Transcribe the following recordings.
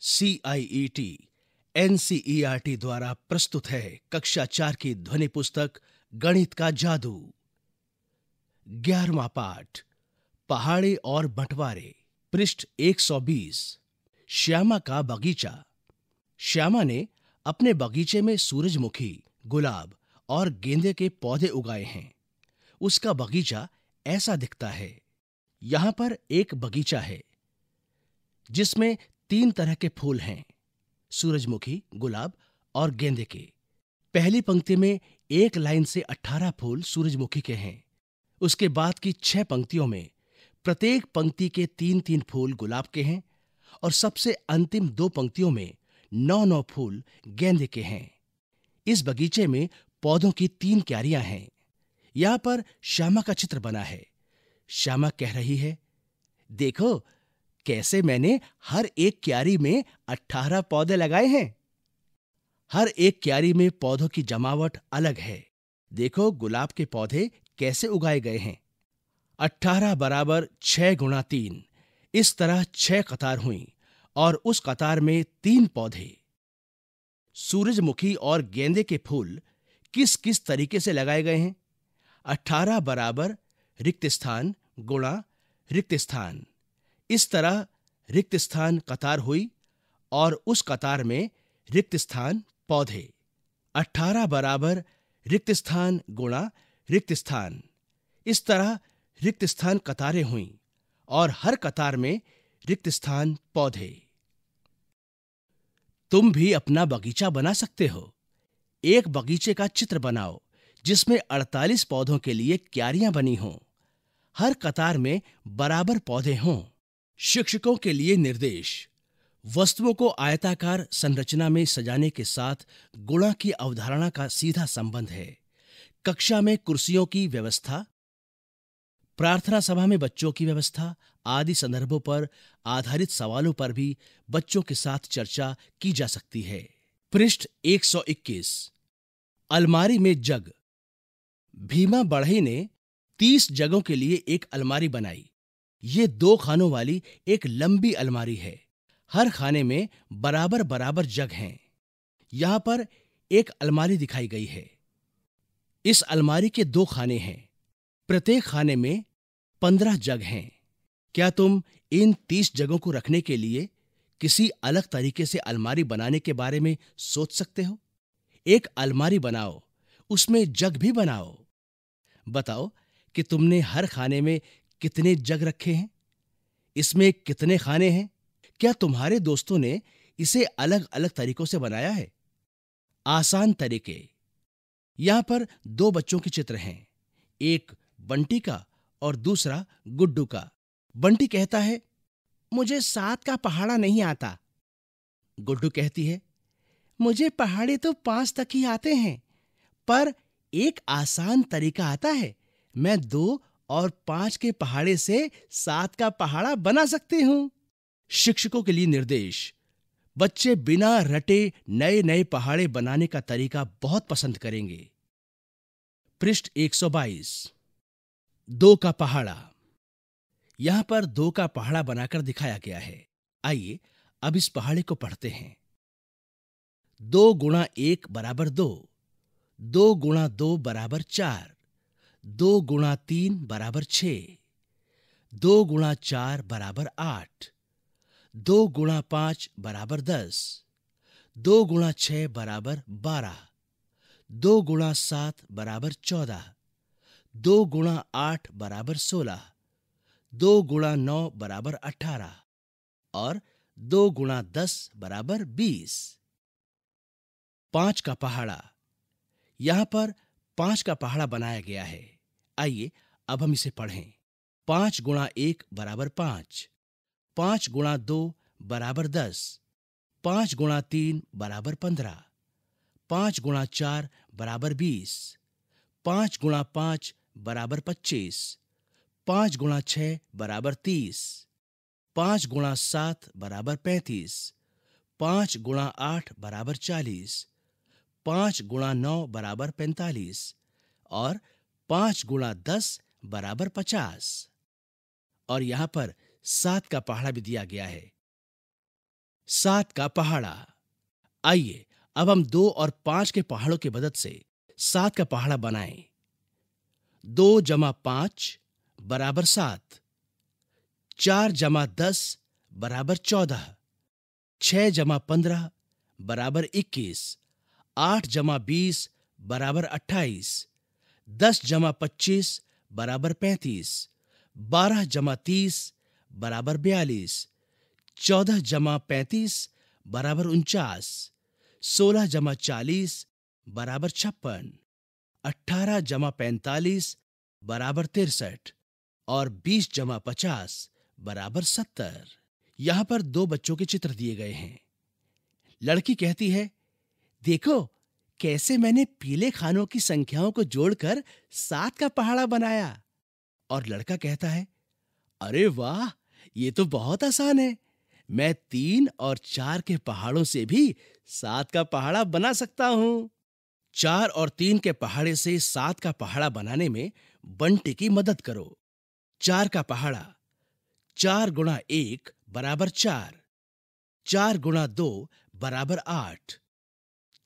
C I E T N C E R T द्वारा प्रस्तुत है कक्षा चार की ध्वनि पुस्तक गणित का जादू ग्यारहवा पाठ पहाड़े और बंटवारे पृष्ठ 120 श्यामा का बगीचा श्यामा ने अपने बगीचे में सूरजमुखी गुलाब और गेंदे के पौधे उगाए हैं उसका बगीचा ऐसा दिखता है यहां पर एक बगीचा है जिसमें तीन तरह के फूल हैं सूरजमुखी गुलाब और गेंदे के पहली पंक्ति में एक लाइन से अठारह फूल सूरजमुखी के हैं उसके बाद की छह पंक्तियों में प्रत्येक पंक्ति के तीन तीन फूल गुलाब के हैं और सबसे अंतिम दो पंक्तियों में नौ नौ फूल गेंदे के हैं इस बगीचे में पौधों की तीन क्यारियां हैं यहां पर श्यामा का चित्र बना है श्यामा कह रही है देखो कैसे मैंने हर एक क्यारी में अठारह पौधे लगाए हैं हर एक क्यारी में पौधों की जमावट अलग है देखो गुलाब के पौधे कैसे उगाए गए हैं अठारह बराबर छह गुणा तीन इस तरह छह कतार हुई और उस कतार में तीन पौधे सूरजमुखी और गेंदे के फूल किस किस तरीके से लगाए गए हैं अठारह बराबर रिक्त स्थान गुणा रिक्त स्थान इस तरह रिक्त स्थान कतार हुई और उस कतार में रिक्त स्थान पौधे अठारह बराबर रिक्त स्थान गुणा रिक्त स्थान इस तरह रिक्त स्थान कतारें हुई और हर कतार में रिक्त स्थान पौधे तुम भी अपना बगीचा बना सकते हो एक बगीचे का चित्र बनाओ जिसमें 48 पौधों के लिए क्यारियां बनी हों हर कतार में बराबर पौधे हों शिक्षकों के लिए निर्देश वस्तुओं को आयताकार संरचना में सजाने के साथ गुणा की अवधारणा का सीधा संबंध है कक्षा में कुर्सियों की व्यवस्था प्रार्थना सभा में बच्चों की व्यवस्था आदि संदर्भों पर आधारित सवालों पर भी बच्चों के साथ चर्चा की जा सकती है पृष्ठ 121 अलमारी में जग भीमा बढ़ई ने 30 जगों के लिए एक अलमारी बनाई ये दो खानों वाली एक लंबी अलमारी है हर खाने में बराबर बराबर जग हैं यहां पर एक अलमारी दिखाई गई है इस अलमारी के दो खाने हैं प्रत्येक खाने में पंद्रह जग हैं क्या तुम इन तीस जगों को रखने के लिए किसी अलग तरीके से अलमारी बनाने के बारे में सोच सकते हो एक अलमारी बनाओ उसमें जग भी बनाओ बताओ कि तुमने हर खाने में कितने जग रखे हैं इसमें कितने खाने हैं क्या तुम्हारे दोस्तों ने इसे अलग अलग तरीकों से बनाया है आसान तरीके यहां पर दो बच्चों के चित्र हैं एक बंटी का और दूसरा गुड्डू का बंटी कहता है मुझे सात का पहाड़ा नहीं आता गुड्डू कहती है मुझे पहाड़े तो पांच तक ही आते हैं पर एक आसान तरीका आता है मैं दो और पांच के पहाड़े से सात का पहाड़ा बना सकती हूं शिक्षकों के लिए निर्देश बच्चे बिना रटे नए नए पहाड़े बनाने का तरीका बहुत पसंद करेंगे पृष्ठ 122 दो का पहाड़ा यहां पर दो का पहाड़ा बनाकर दिखाया गया है आइए अब इस पहाड़े को पढ़ते हैं दो गुणा एक बराबर दो दो गुणा दो बराबर चार दो गुणा तीन बराबर छ दो गुणा चार बराबर आठ दो गुणा पांच बराबर दस दो गुणा छ बराबर बारह दो गुणा सात बराबर चौदह दो गुणा आठ बराबर सोलह दो गुणा नौ बराबर अठारह और दो गुणा दस बराबर बीस पांच का पहाड़ा यहां पर पांच का पहाड़ा बनाया गया है आइए अब हम इसे पढ़ें पांच गुणा एक बराबर पांच पांच गुणा दो बराबर दस पांच गुणा तीन बराबर पंद्रह पांच गुणा चार बराबर बीस पांच गुणा पांच बराबर पच्चीस पांच गुणा छह बराबर तीस पांच गुणा सात बराबर पैंतीस पांच गुणा आठ बराबर चालीस पांच गुणा नौ बराबर पैंतालीस और पांच गुणा दस बराबर पचास और यहां पर सात का पहाड़ा भी दिया गया है सात का पहाड़ा आइए अब हम दो और पांच के पहाड़ों की मदद से सात का पहाड़ा बनाएं। दो जमा पांच बराबर सात चार जमा दस बराबर चौदह छह जमा पंद्रह बराबर इक्कीस आठ जमा बीस बराबर अट्ठाईस दस जमा पच्चीस बराबर पैंतीस बारह जमा तीस बराबर बयालीस चौदह जमा पैंतीस बराबर उनचास सोलह जमा चालीस बराबर छप्पन अट्ठारह जमा पैंतालीस बराबर तिरसठ और बीस जमा पचास बराबर सत्तर यहां पर दो बच्चों के चित्र दिए गए हैं लड़की कहती है देखो कैसे मैंने पीले खानों की संख्याओं को जोड़कर सात का पहाड़ा बनाया और लड़का कहता है अरे वाह ये तो बहुत आसान है मैं तीन और चार के पहाड़ों से भी सात का पहाड़ा बना सकता हूं चार और तीन के पहाड़े से सात का पहाड़ा बनाने में बंटे की मदद करो चार का पहाड़ा चार गुणा एक बराबर चार चार गुणा दो बराबर आठ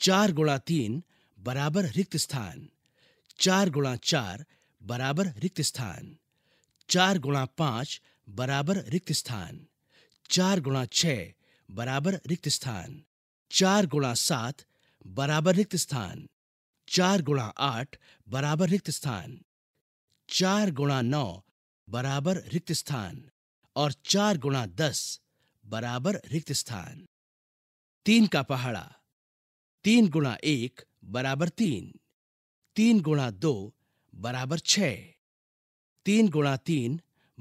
चार गुणा तीन बराबर रिक्त स्थान चार गुणा चार बराबर रिक्त स्थान चार गुणा पांच बराबर रिक्त स्थान चार गुणा छः बराबर रिक्त स्थान चार गुणा सात बराबर रिक्त स्थान चार गुणा आठ बराबर रिक्त स्थान चार गुणा नौ बराबर रिक्त स्थान और चार गुणा दस बराबर रिक्त स्थान तीन का पहाड़ा तीन गुणा एक बराबर तीन तीन गुणा दो बराबर छ तीन गुणा तीन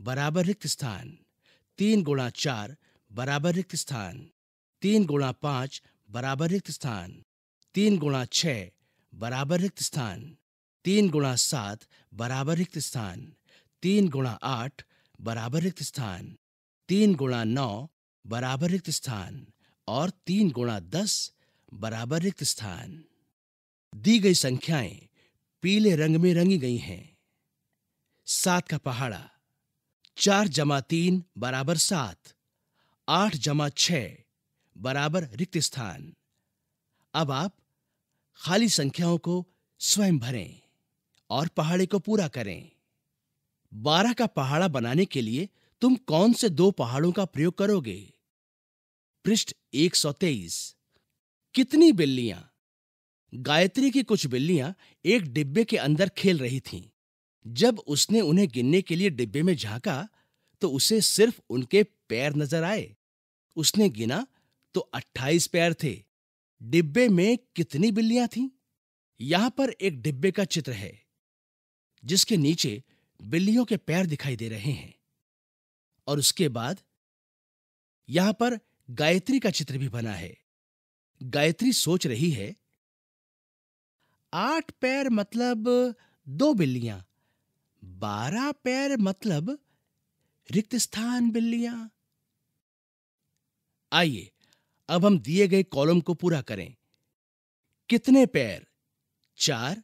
बराबर रिक्त स्थान तीन गुणा चार बराबर रिक्त स्थान तीन गुणा पांच बराबर रिक्त स्थान तीन गुणा छ बराबर रिक्त स्थान तीन गुणा सात बराबर रिक्त स्थान तीन गुणा आठ बराबर रिक्त स्थान तीन गुणा नौ बराबर रिक्त स्थान और तीन गुणा दस बराबर रिक्त स्थान दी गई संख्याएं पीले रंग में रंगी गई हैं सात का पहाड़ा चार जमा तीन बराबर सात आठ जमा छ बराबर रिक्त स्थान अब आप खाली संख्याओं को स्वयं भरें और पहाड़े को पूरा करें बारह का पहाड़ा बनाने के लिए तुम कौन से दो पहाड़ों का प्रयोग करोगे पृष्ठ एक सौ तेईस कितनी बिल्लियां गायत्री की कुछ बिल्लियां एक डिब्बे के अंदर खेल रही थीं। जब उसने उन्हें गिनने के लिए डिब्बे में झांका तो उसे सिर्फ उनके पैर नजर आए उसने गिना तो अट्ठाईस पैर थे डिब्बे में कितनी बिल्लियां थीं? यहां पर एक डिब्बे का चित्र है जिसके नीचे बिल्लियों के पैर दिखाई दे रहे हैं और उसके बाद यहां पर गायत्री का चित्र भी बना है गायत्री सोच रही है आठ पैर मतलब दो बिल्लियां बारह पैर मतलब रिक्त स्थान बिल्लियां आइए अब हम दिए गए कॉलम को पूरा करें कितने पैर चार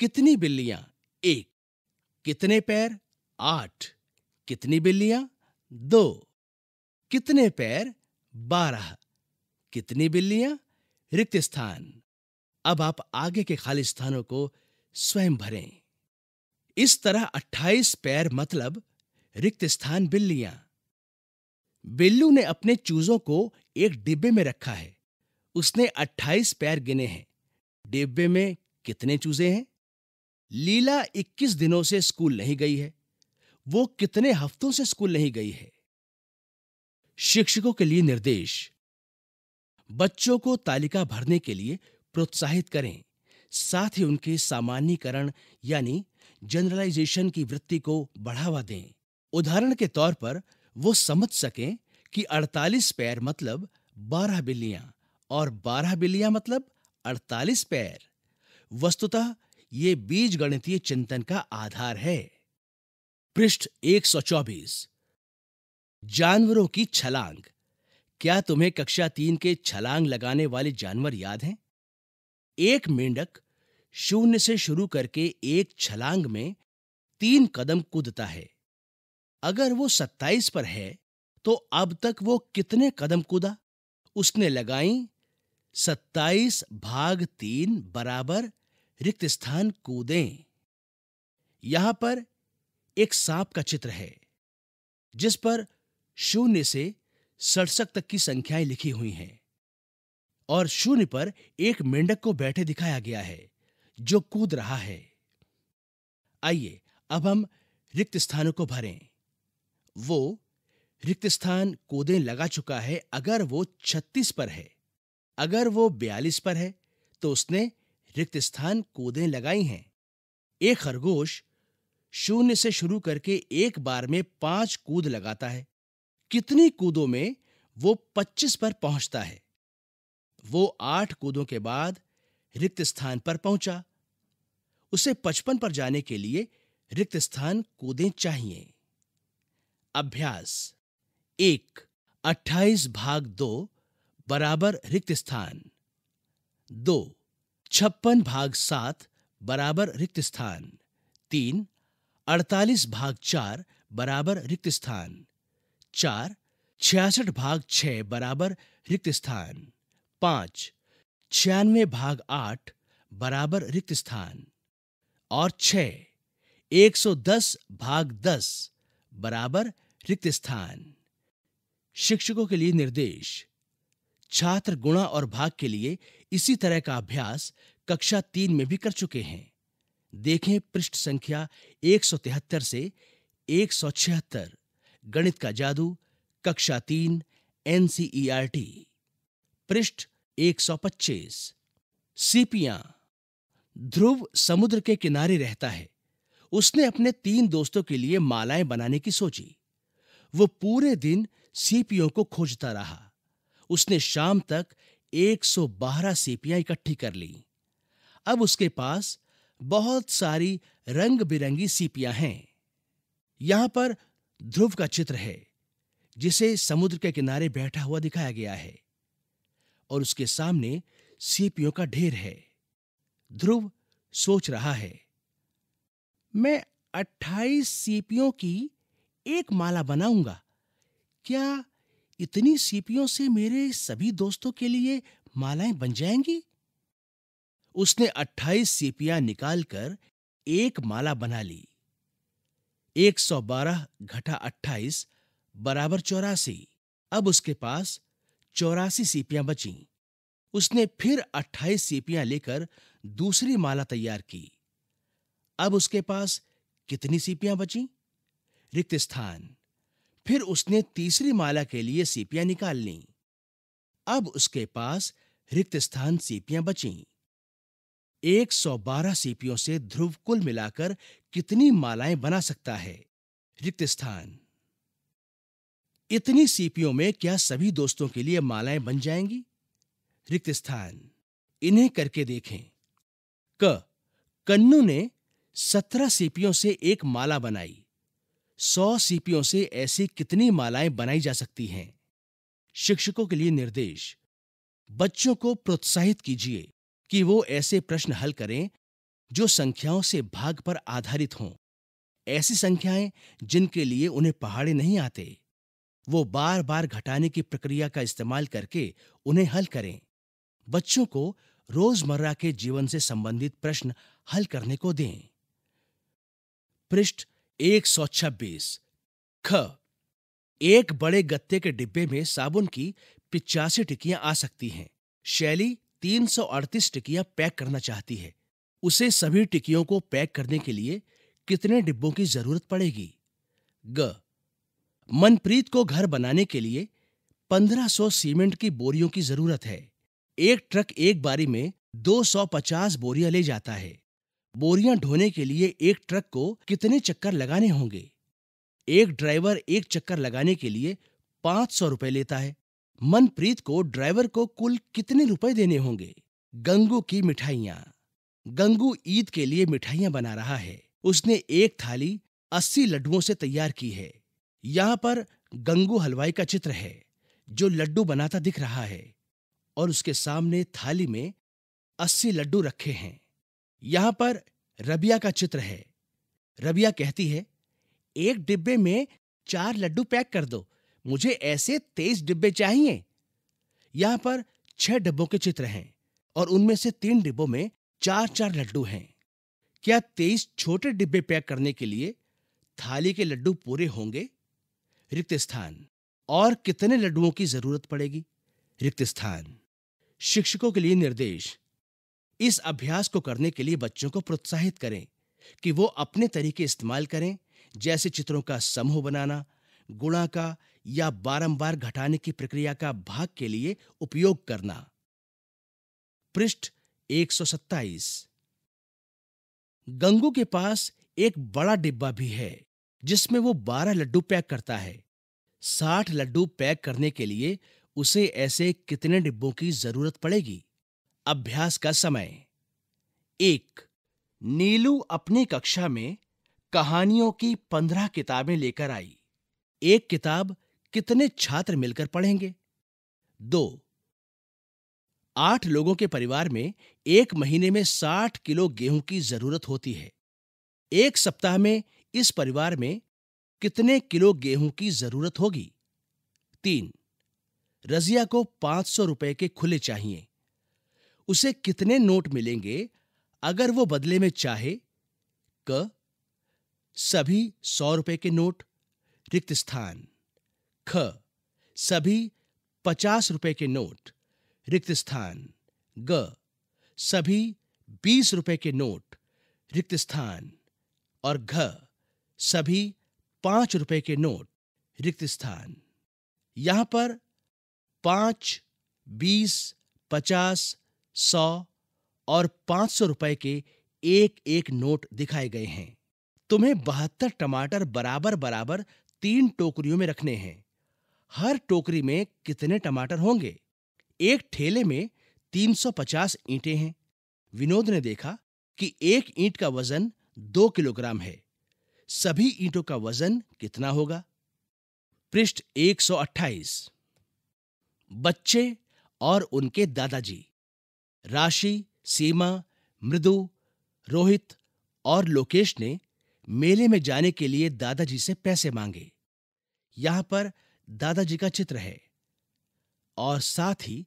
कितनी बिल्लियां एक कितने पैर आठ कितनी बिल्लियां दो कितने पैर बारह कितनी बिल्लियां रिक्त स्थान अब आप आगे के खाली स्थानों को स्वयं भरें इस तरह 28 पैर मतलब रिक्त स्थान बिल्लियां बिल्लू ने अपने चूजों को एक डिब्बे में रखा है उसने 28 पैर गिने हैं डिब्बे में कितने चूजे हैं लीला 21 दिनों से स्कूल नहीं गई है वो कितने हफ्तों से स्कूल नहीं गई है शिक्षकों के लिए निर्देश बच्चों को तालिका भरने के लिए प्रोत्साहित करें साथ ही उनके सामान्यकरण यानी जनरलाइजेशन की वृत्ति को बढ़ावा दें उदाहरण के तौर पर वो समझ सकें कि 48 पैर मतलब 12 बिल्लियां और 12 बिल्लियां मतलब 48 पैर वस्तुतः ये बीज गणितीय चिंतन का आधार है पृष्ठ 124 जानवरों की छलांग क्या तुम्हें कक्षा तीन के छलांग लगाने वाले जानवर याद हैं एक मेंढक शून्य से शुरू करके एक छलांग में तीन कदम कूदता है अगर वो सत्ताईस पर है तो अब तक वो कितने कदम कूदा उसने लगाई सत्ताईस भाग तीन बराबर रिक्त स्थान कूदें यहां पर एक सांप का चित्र है जिस पर शून्य से सड़सठ तक की संख्याएं लिखी हुई हैं और शून्य पर एक मेंढक को बैठे दिखाया गया है जो कूद रहा है आइए अब हम रिक्त स्थानों को भरें वो रिक्त स्थान कोदे लगा चुका है अगर वो 36 पर है अगर वो 42 पर है तो उसने रिक्त स्थान कूदे लगाई हैं एक खरगोश शून्य से शुरू करके एक बार में पांच कूद लगाता है कितनी कूदों में वो 25 पर पहुंचता है वो आठ कूदों के बाद रिक्त स्थान पर पहुंचा उसे 55 पर जाने के लिए रिक्त स्थान कूदें चाहिए अभ्यास एक 28 भाग दो बराबर रिक्त स्थान दो छप्पन भाग सात बराबर रिक्त स्थान तीन अड़तालीस भाग चार बराबर रिक्त स्थान चार छियासठ भाग छह बराबर रिक्त स्थान पांच छियानवे भाग आठ बराबर रिक्त स्थान और छ एक सौ दस भाग दस बराबर रिक्त स्थान शिक्षकों के लिए निर्देश छात्र गुणा और भाग के लिए इसी तरह का अभ्यास कक्षा तीन में भी कर चुके हैं देखें पृष्ठ संख्या एक सौ तिहत्तर से एक सौ छिहत्तर गणित का जादू कक्षा तीन एनसीईआरटी e पृष्ठ 125 सीपिया ध्रुव समुद्र के किनारे रहता है उसने अपने तीन दोस्तों के लिए मालाएं बनाने की सोची वो पूरे दिन सीपियों को खोजता रहा उसने शाम तक 112 सीपियां इकट्ठी कर ली अब उसके पास बहुत सारी रंग बिरंगी सीपियां हैं यहां पर ध्रुव का चित्र है जिसे समुद्र के किनारे बैठा हुआ दिखाया गया है और उसके सामने सीपियों का ढेर है ध्रुव सोच रहा है मैं अट्ठाईस सीपियों की एक माला बनाऊंगा क्या इतनी सीपियों से मेरे सभी दोस्तों के लिए मालाएं बन जाएंगी उसने अट्ठाईस सीपियां निकालकर एक माला बना ली एक सौ बारह घटा अट्ठाईस बराबर चौरासी अब उसके पास चौरासी सीपियां बची उसने फिर अट्ठाईस सीपियां लेकर दूसरी माला तैयार की अब उसके पास कितनी सीपियां बची रिक्त स्थान फिर उसने तीसरी माला के लिए सीपियां निकाल ली अब उसके पास रिक्त स्थान सीपियां बची एक सौ बारह सीपियों से ध्रुव कुल मिलाकर कितनी मालाएं बना सकता है रिक्त स्थान इतनी सीपियों में क्या सभी दोस्तों के लिए मालाएं बन जाएंगी रिक्त स्थान इन्हें करके देखें क कन्नू ने सत्रह सीपियों से एक माला बनाई सौ सीपियों से ऐसी कितनी मालाएं बनाई जा सकती हैं शिक्षकों के लिए निर्देश बच्चों को प्रोत्साहित कीजिए कि वो ऐसे प्रश्न हल करें जो संख्याओं से भाग पर आधारित हों ऐसी संख्याएं जिनके लिए उन्हें पहाड़े नहीं आते वो बार बार घटाने की प्रक्रिया का इस्तेमाल करके उन्हें हल करें बच्चों को रोजमर्रा के जीवन से संबंधित प्रश्न हल करने को दें पृष्ठ एक सौ छब्बीस ख एक बड़े गत्ते के डिब्बे में साबुन की पिचासी टिकियां आ सकती हैं शैली तीन सौ अड़तीस टिकियां पैक करना चाहती है उसे सभी टिकियों को पैक करने के लिए कितने डिब्बों की जरूरत पड़ेगी ग मनप्रीत को घर बनाने के लिए 1500 सीमेंट की बोरियों की जरूरत है एक ट्रक एक बारी में 250 बोरियां ले जाता है बोरियां ढोने के लिए एक ट्रक को कितने चक्कर लगाने होंगे एक ड्राइवर एक चक्कर लगाने के लिए पांच सौ रुपए लेता है मनप्रीत को ड्राइवर को कुल कितने रुपए देने होंगे गंगू की मिठाइयां गंगू ईद के लिए मिठाइयां बना रहा है उसने एक थाली अस्सी लड्डुओं से तैयार की है यहां पर गंगू हलवाई का चित्र है जो लड्डू बनाता दिख रहा है और उसके सामने थाली में अस्सी लड्डू रखे हैं यहां पर रबिया का चित्र है रबिया कहती है एक डिब्बे में चार लड्डू पैक कर दो मुझे ऐसे तेईस डिब्बे चाहिए यहां पर छह डिब्बों के चित्र हैं और उनमें से तीन डिब्बों में चार चार लड्डू हैं क्या तेईस छोटे डिब्बे पैक करने के लिए थाली के लड्डू पूरे होंगे रिक्त स्थान और कितने लड्डुओं की जरूरत पड़ेगी रिक्त स्थान शिक्षकों के लिए निर्देश इस अभ्यास को करने के लिए बच्चों को प्रोत्साहित करें कि वो अपने तरीके इस्तेमाल करें जैसे चित्रों का समूह बनाना गुणा का या बारंबार घटाने की प्रक्रिया का भाग के लिए उपयोग करना पृष्ठ 127 गंगू के पास एक बड़ा डिब्बा भी है जिसमें वो 12 लड्डू पैक करता है 60 लड्डू पैक करने के लिए उसे ऐसे कितने डिब्बों की जरूरत पड़ेगी अभ्यास का समय एक नीलू अपनी कक्षा में कहानियों की पंद्रह किताबें लेकर आई एक किताब कितने छात्र मिलकर पढ़ेंगे दो आठ लोगों के परिवार में एक महीने में साठ किलो गेहूं की जरूरत होती है एक सप्ताह में इस परिवार में कितने किलो गेहूं की जरूरत होगी तीन रजिया को पांच सौ रुपए के खुले चाहिए उसे कितने नोट मिलेंगे अगर वो बदले में चाहे क सभी सौ रुपए के नोट रिक्त स्थान ख सभी पचास रुपए के नोट रिक्त स्थान ग सभी बीस रुपए के नोट रिक्त स्थान और घ सभी पांच रुपए के नोट रिक्त स्थान यहां पर पांच बीस पचास सौ और पांच सौ रुपए के एक एक नोट दिखाए गए हैं तुम्हें बहत्तर टमाटर बराबर बराबर तीन टोकरियों में रखने हैं हर टोकरी में कितने टमाटर होंगे एक ठेले में 350 ईंटें हैं विनोद ने देखा कि एक ईंट का वजन दो किलोग्राम है सभी ईंटों का वजन कितना होगा पृष्ठ 128 बच्चे और उनके दादाजी राशि सीमा मृदु रोहित और लोकेश ने मेले में जाने के लिए दादाजी से पैसे मांगे यहां पर दादाजी का चित्र है और साथ ही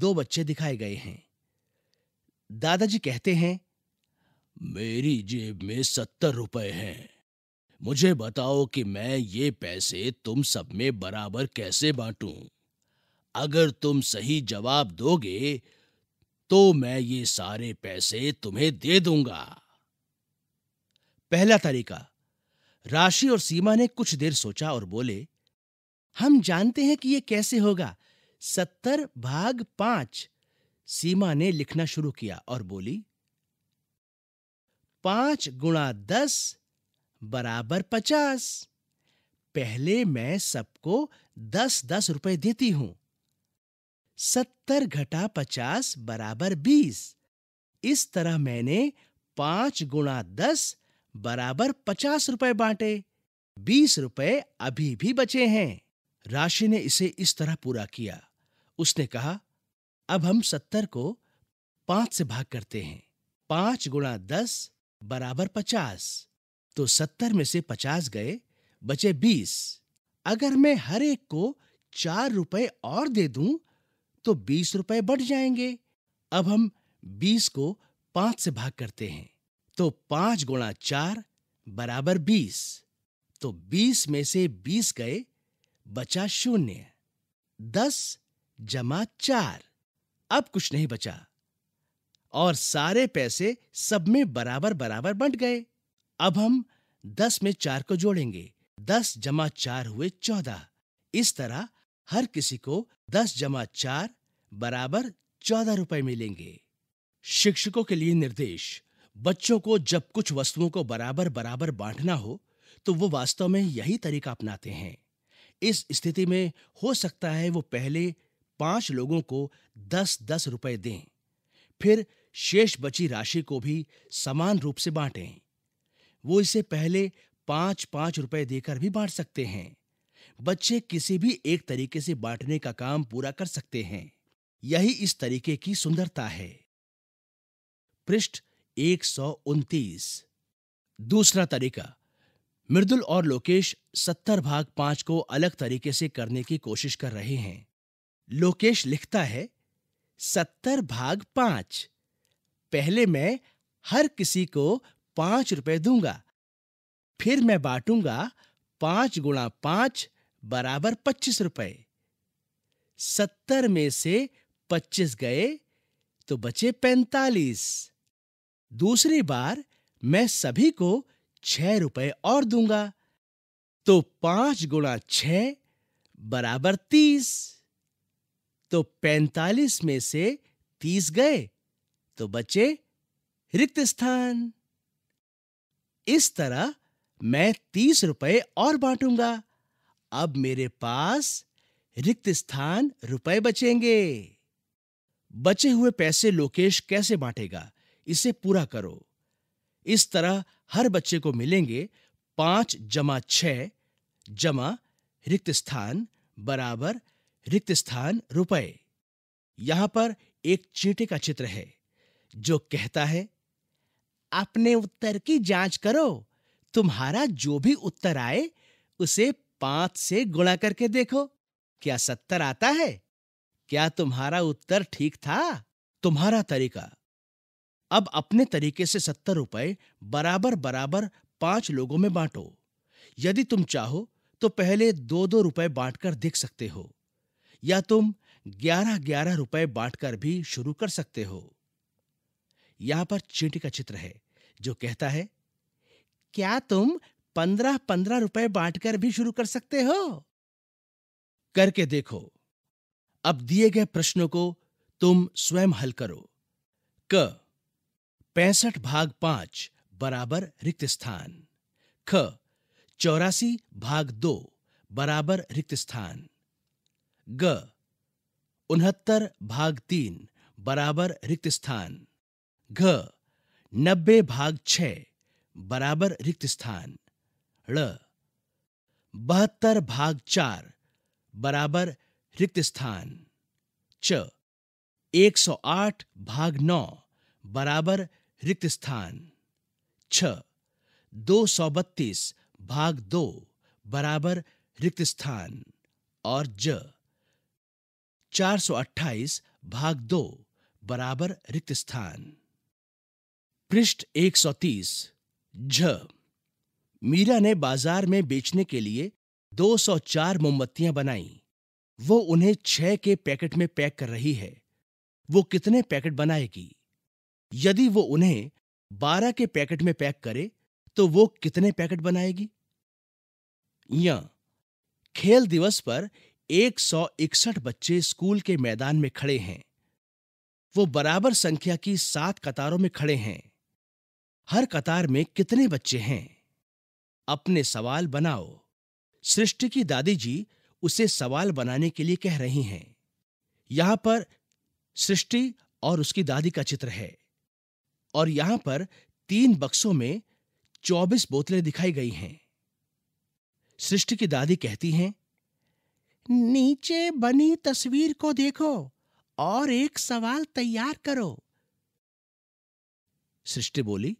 दो बच्चे दिखाए गए हैं दादाजी कहते हैं मेरी जेब में सत्तर रुपए हैं मुझे बताओ कि मैं ये पैसे तुम सब में बराबर कैसे बांटूं? अगर तुम सही जवाब दोगे तो मैं ये सारे पैसे तुम्हें दे दूंगा पहला तरीका राशि और सीमा ने कुछ देर सोचा और बोले हम जानते हैं कि यह कैसे होगा सत्तर भाग पांच सीमा ने लिखना शुरू किया और बोली पांच गुणा दस बराबर पचास पहले मैं सबको दस दस रुपए देती हूं सत्तर घटा पचास बराबर बीस इस तरह मैंने पांच गुणा दस बराबर पचास रुपए बांटे बीस रुपए अभी भी बचे हैं राशि ने इसे इस तरह पूरा किया उसने कहा अब हम सत्तर को पांच से भाग करते हैं पांच गुणा दस बराबर पचास तो सत्तर में से पचास गए बचे बीस अगर मैं हर एक को चार रुपए और दे दूं तो बीस रुपए बढ़ जाएंगे अब हम बीस को पांच से भाग करते हैं तो पांच गुणा चार बराबर बीस तो बीस में से बीस गए बचा शून्य दस जमा चार अब कुछ नहीं बचा और सारे पैसे सब में बराबर बराबर बंट गए अब हम दस में चार को जोड़ेंगे दस जमा चार हुए चौदह इस तरह हर किसी को दस जमा चार बराबर चौदह रुपए मिलेंगे शिक्षकों के लिए निर्देश बच्चों को जब कुछ वस्तुओं को बराबर बराबर बांटना हो तो वो वास्तव में यही तरीका अपनाते हैं इस स्थिति में हो सकता है वो पहले पांच लोगों को दस दस रुपए दें फिर शेष बची राशि को भी समान रूप से बांटें वो इसे पहले पांच पांच रुपए देकर भी बांट सकते हैं बच्चे किसी भी एक तरीके से बांटने का काम पूरा कर सकते हैं यही इस तरीके की सुंदरता है पृष्ठ एक दूसरा तरीका मृदुल और लोकेश सत्तर भाग पांच को अलग तरीके से करने की कोशिश कर रहे हैं लोकेश लिखता है सत्तर भाग पांच पहले मैं हर किसी को पांच रुपए दूंगा फिर मैं बांटूंगा पांच गुणा पांच बराबर पच्चीस रुपए सत्तर में से पच्चीस गए तो बचे पैंतालीस दूसरी बार मैं सभी को छह रुपए और दूंगा तो पांच गुणा छ बराबर तीस तो पैंतालीस में से तीस गए तो बचे रिक्त स्थान इस तरह मैं तीस रुपए और बांटूंगा अब मेरे पास रिक्त स्थान रुपए बचेंगे बचे हुए पैसे लोकेश कैसे बांटेगा इसे पूरा करो इस तरह हर बच्चे को मिलेंगे पांच जमा छ जमा रिक्त स्थान बराबर रिक्त स्थान रुपए यहां पर एक चींटी का चित्र है जो कहता है अपने उत्तर की जांच करो तुम्हारा जो भी उत्तर आए उसे पांच से गुणा करके देखो क्या सत्तर आता है क्या तुम्हारा उत्तर ठीक था तुम्हारा तरीका अब अपने तरीके से सत्तर रुपए बराबर बराबर पांच लोगों में बांटो यदि तुम चाहो तो पहले दो दो रुपए बांटकर देख सकते हो या तुम ग्यारह ग्यारह रुपए बांटकर भी शुरू कर सकते हो यहां पर चींटी का चित्र है जो कहता है क्या तुम पंद्रह पंद्रह रुपए बांटकर भी शुरू कर सकते हो करके देखो अब दिए गए प्रश्नों को तुम स्वयं हल करो क पैंसठ भाग पांच बराबर रिक्त स्थान ख चौरासी भाग दो बराबर रिक्त स्थान ग उनहत्तर भाग तीन बराबर रिक्त स्थान घ नब्बे भाग छ बराबर रिक्त स्थान ल बहत्तर भाग चार बराबर रिक्त स्थान च आठ भाग नौ बराबर रिक्त स्थान छ दो सौ बत्तीस भाग दो बराबर रिक्त स्थान और ज 428 भाग दो बराबर रिक्त स्थान पृष्ठ 130 झ मीरा ने बाजार में बेचने के लिए 204 मोमबत्तियां बनाई वो उन्हें छह के पैकेट में पैक कर रही है वो कितने पैकेट बनाएगी यदि वो उन्हें 12 के पैकेट में पैक करे तो वो कितने पैकेट बनाएगी या खेल दिवस पर 161 बच्चे स्कूल के मैदान में खड़े हैं वो बराबर संख्या की सात कतारों में खड़े हैं हर कतार में कितने बच्चे हैं अपने सवाल बनाओ सृष्टि की दादी जी उसे सवाल बनाने के लिए कह रही हैं यहां पर सृष्टि और उसकी दादी का चित्र है और यहां पर तीन बक्सों में चौबीस बोतलें दिखाई गई हैं सृष्टि की दादी कहती हैं नीचे बनी तस्वीर को देखो और एक सवाल तैयार करो सृष्टि बोली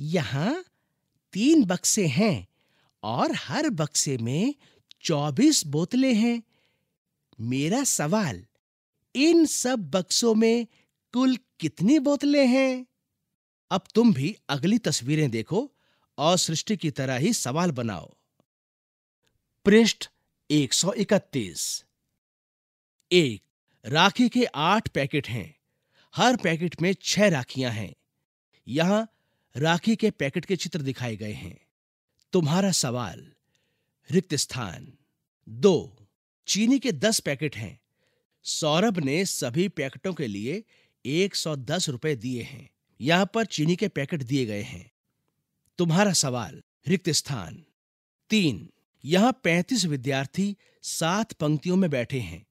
यहां तीन बक्से हैं और हर बक्से में चौबीस बोतलें हैं मेरा सवाल इन सब बक्सों में कुल कितनी बोतलें हैं अब तुम भी अगली तस्वीरें देखो और सृष्टि की तरह ही सवाल बनाओ पृष्ठ एक सौ इकतीस एक राखी के आठ पैकेट हैं हर पैकेट में छह राखियां हैं यहां राखी के पैकेट के चित्र दिखाए गए हैं तुम्हारा सवाल रिक्त स्थान दो चीनी के दस पैकेट हैं सौरभ ने सभी पैकेटों के लिए एक सौ दस रुपए दिए हैं यहां पर चीनी के पैकेट दिए गए हैं तुम्हारा सवाल रिक्त स्थान तीन यहां पैंतीस विद्यार्थी सात पंक्तियों में बैठे हैं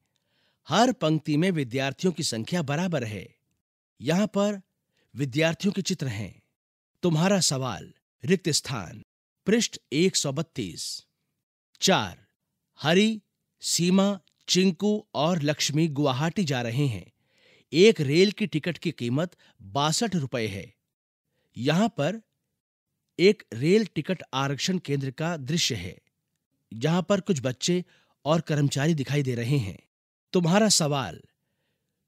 हर पंक्ति में विद्यार्थियों की संख्या बराबर है यहां पर विद्यार्थियों के चित्र हैं तुम्हारा सवाल रिक्त स्थान पृष्ठ एक सौ बत्तीस चार हरि सीमा चिंकू और लक्ष्मी गुवाहाटी जा रहे हैं एक रेल की टिकट की कीमत बासठ रुपए है यहां पर एक रेल टिकट आरक्षण केंद्र का दृश्य है यहां पर कुछ बच्चे और कर्मचारी दिखाई दे रहे हैं तुम्हारा सवाल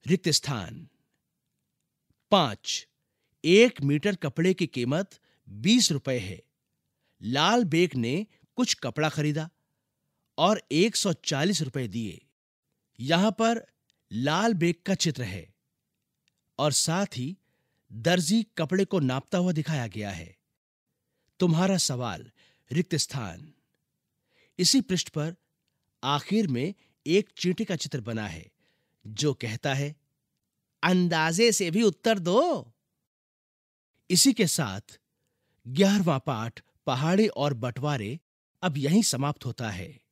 रिक्त स्थान पांच एक मीटर कपड़े की कीमत बीस रुपए है लाल बेग ने कुछ कपड़ा खरीदा और एक सौ चालीस रुपए दिए यहां पर लाल बेग का चित्र है और साथ ही दर्जी कपड़े को नापता हुआ दिखाया गया है तुम्हारा सवाल रिक्त स्थान इसी पृष्ठ पर आखिर में एक चींटी का चित्र बना है जो कहता है अंदाजे से भी उत्तर दो इसी के साथ ग्यारहवा पाठ पहाड़ी और बंटवारे अब यहीं समाप्त होता है